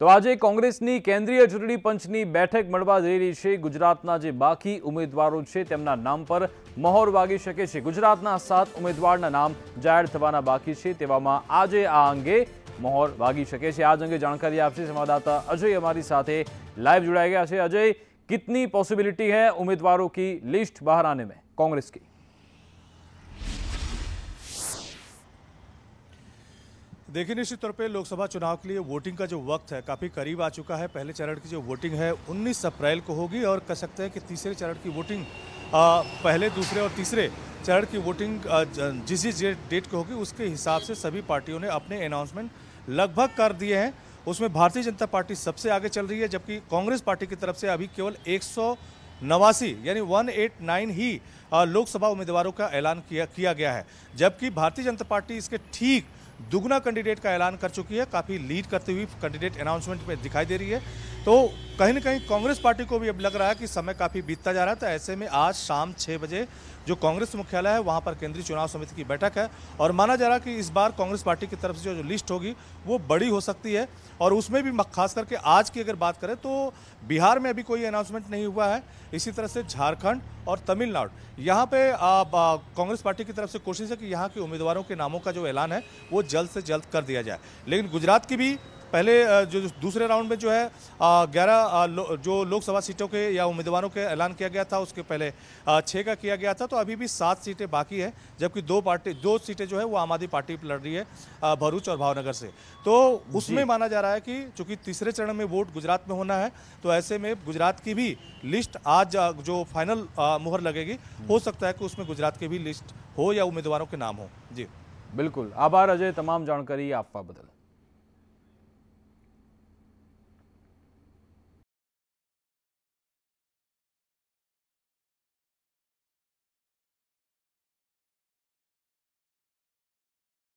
तो आज कांग्रेस की केन्द्रीय चूंटी पंचनी बैठक मल्वा रही है गुजरात जो बाकी उम्मीदवारों से नाम पर मोहर वगी सके गुजरात सात उम्मीदवार नाम जाहिर थाना बाकी है तमाम आज आ अंगे मोहर वगी सके आज अंगे जावाददाता अजय अमरी लाइव जुड़ाई गया है अजय कितनी पॉसिबिलिटी है उम्मीदवारों की लिस्ट बाहर आने में कांग्रेस की देखिए निश्चित तौर पे लोकसभा चुनाव के लिए वोटिंग का जो वक्त है काफ़ी करीब आ चुका है पहले चरण की जो वोटिंग है 19 अप्रैल को होगी और कह सकते हैं कि तीसरे चरण की वोटिंग आ, पहले दूसरे और तीसरे चरण की वोटिंग जिस जिस डेट को होगी उसके हिसाब से सभी पार्टियों ने अपने अनाउंसमेंट लगभग कर दिए हैं उसमें भारतीय जनता पार्टी सबसे आगे चल रही है जबकि कांग्रेस पार्टी की तरफ से अभी केवल एक नवासी यानी 189 ही लोकसभा उम्मीदवारों का ऐलान किया किया गया है जबकि भारतीय जनता पार्टी इसके ठीक दुगना कैंडिडेट का ऐलान कर चुकी है काफ़ी लीड करते हुए कैंडिडेट अनाउंसमेंट में दिखाई दे रही है तो कहीं ना कहीं कांग्रेस पार्टी को भी अब लग रहा है कि समय काफ़ी बीतता जा रहा है तो ऐसे में आज शाम छः बजे जो कांग्रेस मुख्यालय है वहाँ पर केंद्रीय चुनाव समिति की बैठक है और माना जा रहा है कि इस बार कांग्रेस पार्टी की तरफ से जो लिस्ट होगी वो बड़ी हो सकती है और उसमें भी खास करके आज की अगर बात करें तो बिहार में अभी कोई अनाउंसमेंट नहीं हुआ है इसी तरह से झारखंड और तमिलनाडु यहाँ पे कांग्रेस पार्टी की तरफ से कोशिश है कि यहाँ के उम्मीदवारों के नामों का जो ऐलान है वो जल्द से जल्द कर दिया जाए लेकिन गुजरात की भी पहले जो दूसरे राउंड में जो है ग्यारह लो, जो लोकसभा सीटों के या उम्मीदवारों के ऐलान किया गया था उसके पहले छः का किया गया था तो अभी भी सात सीटें बाकी है जबकि दो पार्टी दो सीटें जो है वो आम आदमी पार्टी लड़ रही है भरूच और भावनगर से तो उसमें माना जा रहा है कि चूंकि तीसरे चरण में वोट गुजरात में होना है तो ऐसे में गुजरात की भी लिस्ट आज जो फाइनल मुहर लगेगी हो हम्म। सकता है कि उसमें गुजरात की भी लिस्ट हो या उम्मीदवारों के नाम हो जी बिल्कुल आभार अजय तमाम जानकारी आपका बदल